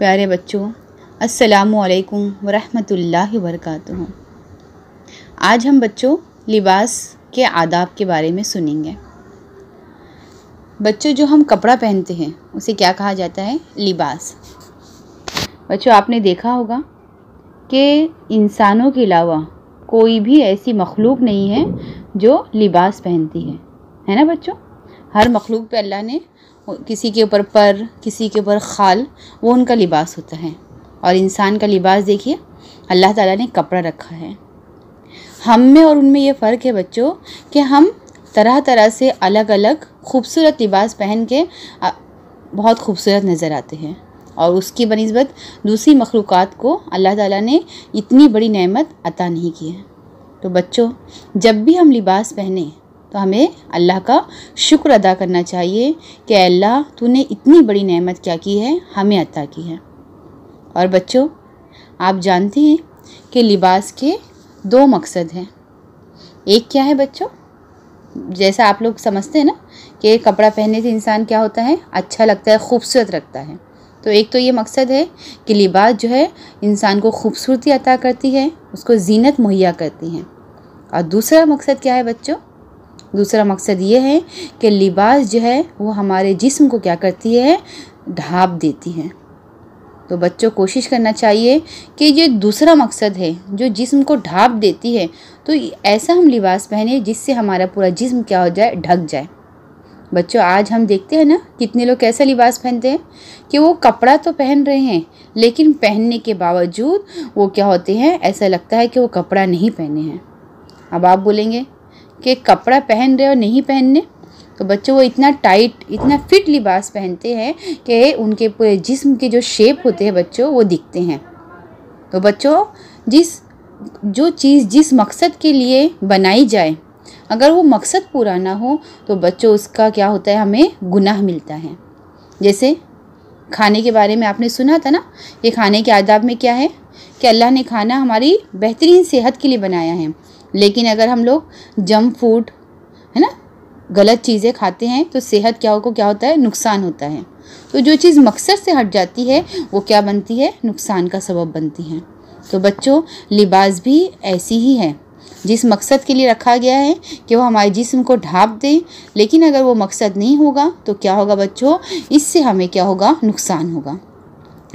प्यारे बच्चों अस्सलाम वालेकुम वरहमतुल्लाहि वबरकातुहू आज हम बच्चों लिबास के आदाब के बारे में सुनेंगे बच्चों जो हम कपड़ा पहनते हैं उसे क्या कहा जाता है लिबास बच्चों आपने देखा होगा कि इंसानों के अलावा कोई भी ऐसी मखलूक नहीं है जो लिबास पहनती है है ना बच्चों हर मखलूक पे अल्लाह ने किसी के ऊपर पर किसी के ऊपर खाल वो उनका लिबास होता है और इंसान का लिबास देखिए अल्लाह ताला ने कपड़ा रखा है हम में और उनमें ये फ़र्क है बच्चों कि हम तरह तरह से अलग अलग खूबसूरत लिबास पहन के बहुत खूबसूरत नज़र आते हैं और उसकी बनस्बत दूसरी मखलूक़ को अल्लाह ताला ने इतनी बड़ी नेमत अता नहीं की है तो बच्चों जब भी हम लिबास पहने तो हमें अल्लाह का शुक्र अदा करना चाहिए कि अल्लाह तूने इतनी बड़ी नेमत क्या की है हमें अता की है और बच्चों आप जानते हैं कि लिबास के दो मकसद हैं एक क्या है बच्चों जैसा आप लोग समझते हैं ना कि कपड़ा पहनने से इंसान क्या होता है अच्छा लगता है खूबसूरत लगता है तो एक तो ये मकसद है कि लिबास जो है इंसान को खूबसूरती अता करती है उसको जीनत मुहैया करती है और दूसरा मकसद क्या है बच्चों दूसरा मकसद ये है कि लिबास जो है वो हमारे जिस्म को क्या करती है ढाप देती है तो बच्चों कोशिश करना चाहिए कि ये दूसरा मकसद है जो जिस्म को ढाप देती है तो ऐसा हम लिबास पहने जिससे हमारा पूरा जिस्म क्या हो जाए ढक जाए बच्चों आज हम देखते हैं ना कितने लोग कैसा लिबास पहनते हैं कि वो कपड़ा तो पहन रहे हैं लेकिन पहनने के बावजूद वो क्या होते हैं ऐसा लगता है कि वो कपड़ा नहीं पहने हैं अब आप बोलेंगे कि कपड़ा पहन रहे और नहीं पहनने तो बच्चों वो इतना टाइट इतना फिट लिबास पहनते हैं कि उनके पूरे जिस्म के जो शेप होते हैं बच्चों वो दिखते हैं तो बच्चों जिस जो चीज़ जिस मकसद के लिए बनाई जाए अगर वो मकसद पूरा ना हो तो बच्चों उसका क्या होता है हमें गुनाह मिलता है जैसे खाने के बारे में आपने सुना था ना ये खाने के आदाब में क्या है कि अल्लाह ने खाना हमारी बेहतरीन सेहत के लिए बनाया है लेकिन अगर हम लोग जंक फूड है ना गलत चीज़ें खाते हैं तो सेहत क्या को क्या होता है नुकसान होता है तो जो चीज़ मकसद से हट जाती है वो क्या बनती है नुकसान का सबब बनती है तो बच्चों लिबास भी ऐसी ही है जिस मकसद के लिए रखा गया है कि वो हमारे जिस्म को ढाप दें लेकिन अगर वो मकसद नहीं होगा तो क्या होगा बच्चों इससे हमें क्या होगा नुकसान होगा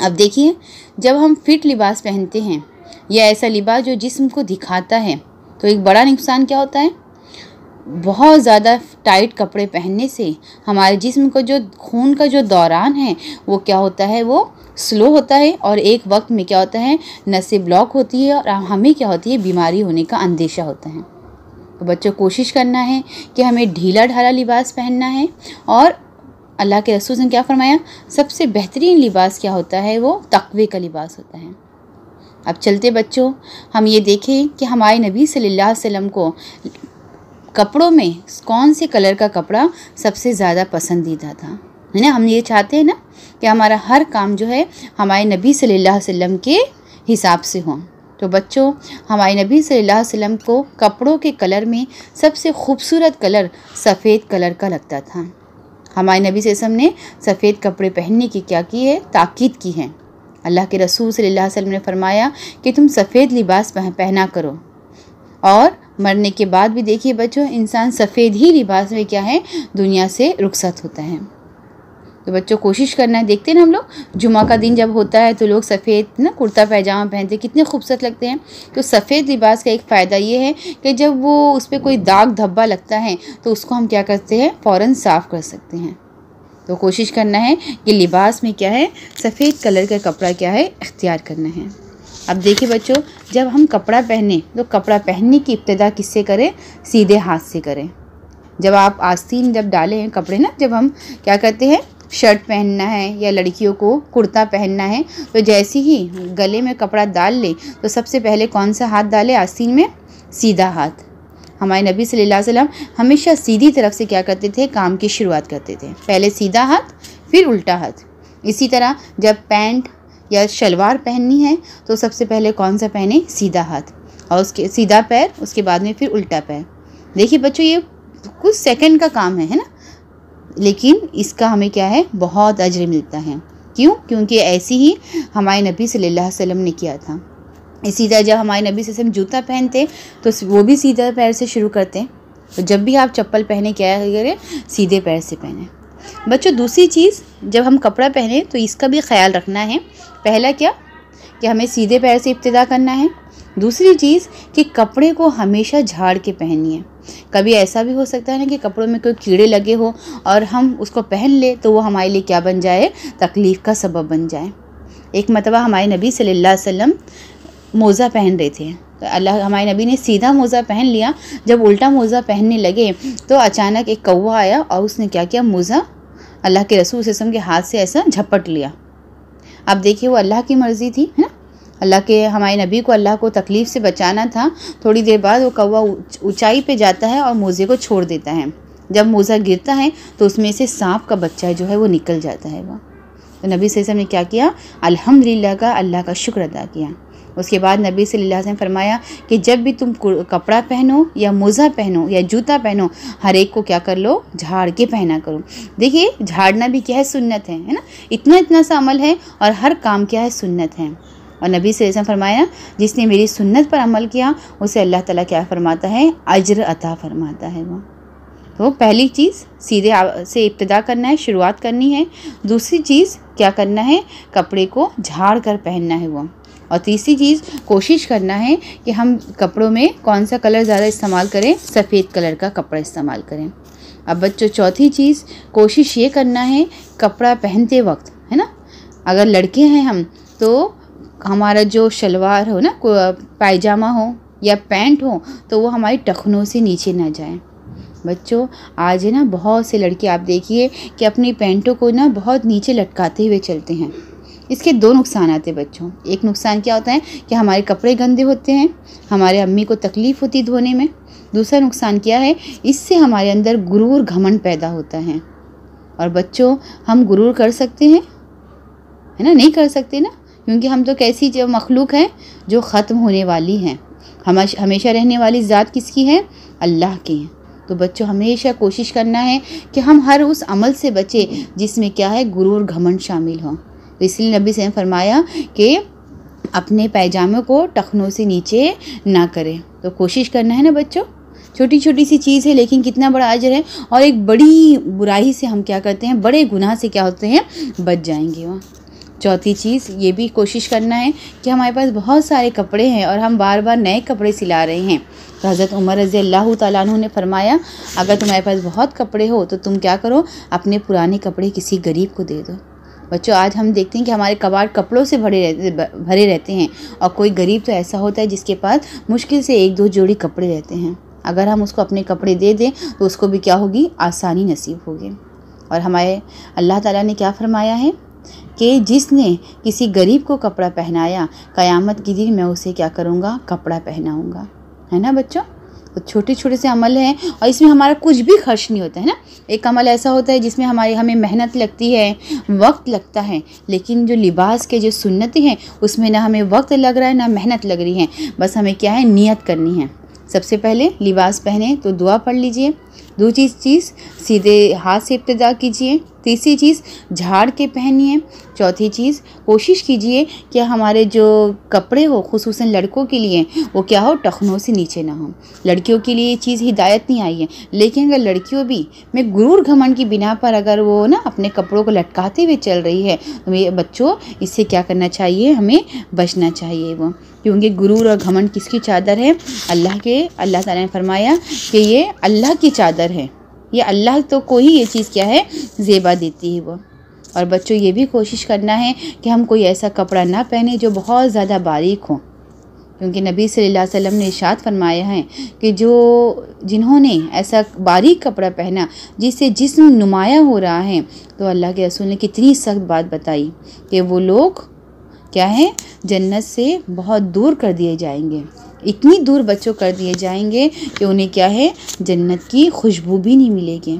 अब देखिए जब हम फिट लिबास पहनते हैं या ऐसा लिबास जो जिस्म को दिखाता है तो एक बड़ा नुकसान क्या होता है बहुत ज़्यादा टाइट कपड़े पहनने से हमारे जिस्म को जो खून का जो दौरान है वो क्या होता है वो स्लो होता है और एक वक्त में क्या होता है नसें ब्लॉक होती है और हमें क्या होती है बीमारी होने का अंदेशा होता है तो बच्चों कोशिश करना है कि हमें ढीला ढाला लिबास पहनना है और अल्लाह के रसूल ने क्या फरमाया सबसे बेहतरीन लिबास क्या होता है वो तकवे का लिबास होता है अब चलते बच्चों हम ये देखें कि हमारे नबी सल्लल्लाहु अलैहि वसल्लम को कपड़ों में कौन से कलर का कपड़ा सबसे ज़्यादा पसंदीदा था है ना हम ये चाहते हैं ना कि हमारा हर काम जो है हमारे नबी सल्लल्लाहु अलैहि वसल्लम के हिसाब से हो तो बच्चों हमारे नबी सल्लल्लाहु अलैहि वसल्लम को कपड़ों के कलर में सबसे खूबसूरत कलर सफ़ेद कलर का लगता था हमारे नबी सल्लम ने सफ़ेद कपड़े पहनने की क्या की है ताकीद की है अल्लाह के रसूल सल्लल्लाहु अलैहि वसल्लम ने फरमाया कि तुम सफ़ेद लिबास पहना करो और मरने के बाद भी देखिए बच्चों इंसान सफ़ेद ही लिबास में क्या है दुनिया से रुखसत होता है तो बच्चों कोशिश करना है देखते हैं ना हम लोग जुमा का दिन जब होता है तो लोग सफ़ेद ना कुर्ता पैजामा पहनते कितने खूबसूरत लगते हैं तो सफ़ेद लिबास का एक फ़ायदा ये है कि जब वो उस पर कोई दाग धब्बा लगता है तो उसको हम क्या करते हैं फ़ौर साफ़ कर सकते हैं तो कोशिश करना है कि लिबास में क्या है सफ़ेद कलर का कपड़ा क्या है इख्तियार करना है अब देखिए बच्चों जब हम कपड़ा पहने तो कपड़ा पहनने की इब्तदा किससे करें सीधे हाथ से करें जब आप आस्तीन जब डाले हैं कपड़े ना जब हम क्या करते हैं शर्ट पहनना है या लड़कियों को कुर्ता पहनना है तो जैसे ही गले में कपड़ा डाल ले तो सबसे पहले कौन सा हाथ डाले आस्तीन में सीधा हाथ हमारे नबी सल्लल्लाहु अलैहि वसल्लम हमेशा सीधी तरफ से क्या करते थे काम की शुरुआत करते थे पहले सीधा हाथ फिर उल्टा हाथ इसी तरह जब पैंट या शलवार पहननी है तो सबसे पहले कौन सा पहने सीधा हाथ और उसके सीधा पैर उसके बाद में फिर उल्टा पैर देखिए बच्चों ये कुछ सेकंड का काम है है ना लेकिन इसका हमें क्या है बहुत अजर मिलता है क्यों क्योंकि ऐसी ही हमारे नबी सल्लल्लाहु अलैहि वसल्लम ने किया था इसी तरह जब हमारे नबी से हम जूता पहनते हैं तो वो भी सीधा पैर से शुरू करते हैं तो जब भी आप चप्पल पहने क्या करें सीधे पैर से पहने बच्चों दूसरी चीज़ जब हम कपड़ा पहने तो इसका भी ख्याल रखना है पहला क्या कि हमें सीधे पैर से इब्तदा करना है दूसरी चीज़ कि कपड़े को हमेशा झाड़ के पहनिए कभी ऐसा भी हो सकता है ना कि कपड़ों में कोई कीड़े लगे हो और हम उसको पहन ले तो वो हमारे लिए क्या बन जाए तकलीफ़ का सबब बन जाए एक मतबा हमारे नबी सल्लल्लाहु अलैहि वसल्लम मोज़ा पहन रहे थे तो अल्लाह हमारे नबी ने सीधा मोज़ा पहन लिया जब उल्टा मोज़ा पहनने लगे तो अचानक एक कौवा आया और उसने क्या किया मोज़ा अल्लाह के रसूल वसम के हाथ से ऐसा झपट लिया अब देखिए वो अल्लाह की मर्ज़ी थी है ना अल्लाह के हमारे नबी को अल्लाह को तकलीफ़ से बचाना था थोड़ी देर बाद वो कौवा ऊँचाई पर जाता है और मोज़े को छोड़ देता है जब मोज़ा गिरता है तो उसमें से सांप का बच्चा जो है वो निकल जाता है वह तो नबी सैसम ने क्या किया अल्हम्दुलिल्लाह का अल्लाह का शुक्र अदा किया उसके बाद नबी सल्लल्लाहु अलैहि फरमाया कि जब भी तुम कपड़ा पहनो या मोज़ा पहनो या जूता पहनो हर एक को क्या कर लो झाड़ के पहना करो देखिए झाड़ना भी क्या है सुन्नत है है ना इतना इतना सा अमल है और हर काम क्या है सुन्नत है और नबी से ऐसा फरमाया जिसने मेरी सुन्नत पर अमल किया उसे अल्लाह ताला क्या फरमाता है अजर अता फरमाता है वह तो पहली चीज़ सीधे से इब्तदा करना है शुरुआत करनी है दूसरी चीज़ क्या करना है कपड़े को झाड़ कर पहनना है वो और तीसरी चीज़ कोशिश करना है कि हम कपड़ों में कौन सा कलर ज़्यादा इस्तेमाल करें सफ़ेद कलर का कपड़ा इस्तेमाल करें अब बच्चों चौथी चीज़ कोशिश ये करना है कपड़ा पहनते वक्त है ना अगर लड़के हैं हम तो हमारा जो शलवार हो ना पायजामा हो या पैंट हो तो वो हमारी टखनों से नीचे ना जाए बच्चों आज है ना बहुत से लड़के आप देखिए कि अपनी पैंटों को ना बहुत नीचे लटकाते हुए चलते हैं इसके दो नुकसान आते हैं बच्चों एक नुकसान क्या होता है कि हमारे कपड़े गंदे होते हैं हमारे अम्मी को तकलीफ़ होती धोने में दूसरा नुकसान क्या है इससे हमारे अंदर गुरूर घमंड पैदा होता है और बच्चों हम गुरूर कर सकते हैं है ना नहीं कर सकते ना क्योंकि हम तो कैसी जो मखलूक हैं जो ख़त्म होने वाली हैं हम हमेशा रहने वाली ज़ात किसकी है अल्लाह की है तो बच्चों हमेशा कोशिश करना है कि हम हर उस अमल से बचें जिसमें क्या है गुरूर घमंड शामिल हों तो इसलिए नबी से फरमाया कि अपने पैजामे को टखनों से नीचे ना करें तो कोशिश करना है ना बच्चों छोटी छोटी सी चीज़ है लेकिन कितना बड़ा अजर है और एक बड़ी बुराई से हम क्या करते हैं बड़े गुनाह से क्या होते हैं बच जाएंगे वह चौथी चीज़ ये भी कोशिश करना है कि हमारे पास बहुत सारे कपड़े हैं और हम बार बार नए कपड़े सिला रहे हैं तो हज़रत उमर रज़ी अल्लाह तु ने फरमाया अगर तुम्हारे पास बहुत कपड़े हो तो तुम क्या करो अपने पुराने कपड़े किसी गरीब को दे दो बच्चों आज हम देखते हैं कि हमारे कबाड़ कपड़ों से भरे रहते भरे रहते हैं और कोई गरीब तो ऐसा होता है जिसके पास मुश्किल से एक दो जोड़ी कपड़े रहते हैं अगर हम उसको अपने कपड़े दे दें तो उसको भी क्या होगी आसानी नसीब होगी और हमारे अल्लाह ताला ने क्या फरमाया है कि जिसने किसी गरीब को कपड़ा पहनाया क़यामत के दिन मैं उसे क्या करूँगा कपड़ा पहनाऊँगा है ना बच्चों छोटे छोटे से अमल हैं और इसमें हमारा कुछ भी खर्च नहीं होता है ना एक अमल ऐसा होता है जिसमें हमारी हमें मेहनत लगती है वक्त लगता है लेकिन जो लिबास के जो सुन्नतें हैं उसमें ना हमें वक्त लग रहा है ना मेहनत लग रही है बस हमें क्या है नीयत करनी है सबसे पहले लिबास पहने तो दुआ पढ़ लीजिए दूसरी चीज़ सीधे हाथ से इब्तदा कीजिए तीसरी चीज़ झाड़ के पहनिए चौथी चीज़ कोशिश कीजिए कि हमारे जो कपड़े हो खूस लड़कों के लिए वो क्या हो टखनों से नीचे ना हो लड़कियों के लिए ये चीज़ हिदायत नहीं आई है लेकिन अगर लड़कियों भी में गुरूर घमन की बिना पर अगर वो ना अपने कपड़ों को लटकाते हुए चल रही है तो मेरे बच्चों इससे क्या करना चाहिए हमें बचना चाहिए वो क्योंकि गुरूर और घमंड किसकी चादर है अल्लाह के अल्लाह ताला ने फरमाया कि ये अल्लाह की चादर है ये अल्लाह तो को ही ये चीज़ क्या है जेबा देती है वो और बच्चों ये भी कोशिश करना है कि हम कोई ऐसा कपड़ा ना पहने जो बहुत ज़्यादा बारीक हो क्योंकि नबी सल्लल्लाहु अलैहि वसल्लम ने इशाद फरमाया है कि जो जिन्होंने ऐसा बारीक कपड़ा पहना जिससे जिसम नुमाया हो रहा है तो अल्लाह के रसूल ने कितनी सख्त बात बताई कि वो लोग क्या है जन्नत से बहुत दूर कर दिए जाएंगे इतनी दूर बच्चों कर दिए जाएंगे कि उन्हें क्या है जन्नत की खुशबू भी नहीं मिलेगी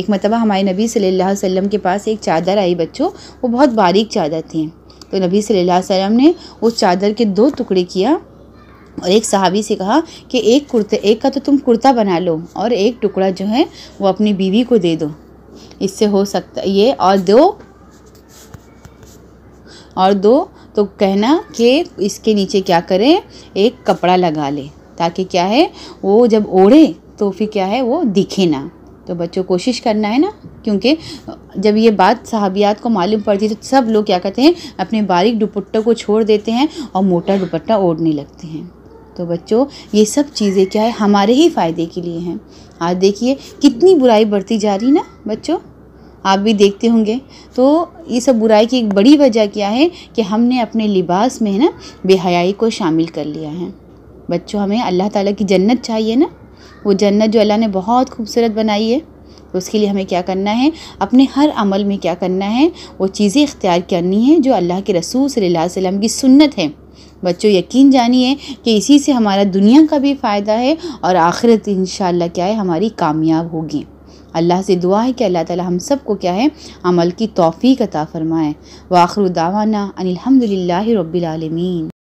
एक मरतबा हमारे नबी सल्लल्लाहु अलैहि वसल्लम के पास एक चादर आई बच्चों वो बहुत बारीक चादर थी तो नबी सल्लल्लाहु अलैहि वसल्लम ने उस चादर के दो टुकड़े किया और एक सहाबी से कहा कि एक कुर्ते एक का तो तुम कुर्ता बना लो और एक टुकड़ा जो है वो अपनी बीवी को दे दो इससे हो सकता ये और दो और दो तो कहना कि इसके नीचे क्या करें एक कपड़ा लगा ले ताकि क्या है वो जब ओढ़े तो फिर क्या है वो दिखे ना तो बच्चों कोशिश करना है ना क्योंकि जब ये बात साहबियात को मालूम पड़ती है तो सब लोग क्या कहते हैं अपने बारीक दुपट्टों को छोड़ देते हैं और मोटा दुपट्टा ओढ़ने लगते हैं तो बच्चों ये सब चीज़ें क्या है हमारे ही फ़ायदे के लिए हैं आज देखिए कितनी बुराई बढ़ती जा रही ना बच्चों आप भी देखते होंगे तो ये सब बुराई की एक बड़ी वजह क्या है कि हमने अपने लिबास में है ना बेहयाई को शामिल कर लिया है बच्चों हमें अल्लाह ताला की जन्नत चाहिए ना वो जन्नत जो अल्लाह ने बहुत खूबसूरत बनाई है तो उसके लिए हमें क्या करना है अपने हर अमल में क्या करना है वो चीज़ें इख्तियार करनी है जो अल्लाह के रसूल सल्लल्लाहु अलैहि वसल्लम की सुन्नत है बच्चों यकीन जानिए कि इसी से हमारा दुनिया का भी फ़ायदा है और आखिरत इन क्या है हमारी कामयाब होगी अल्लाह से दुआ है कि अल्लाह ताला हम सब को क्या है अमल की तोफ़ी अता फ़रमाए वाखरुदावाना अनिलहमदिल्ला रबालमीन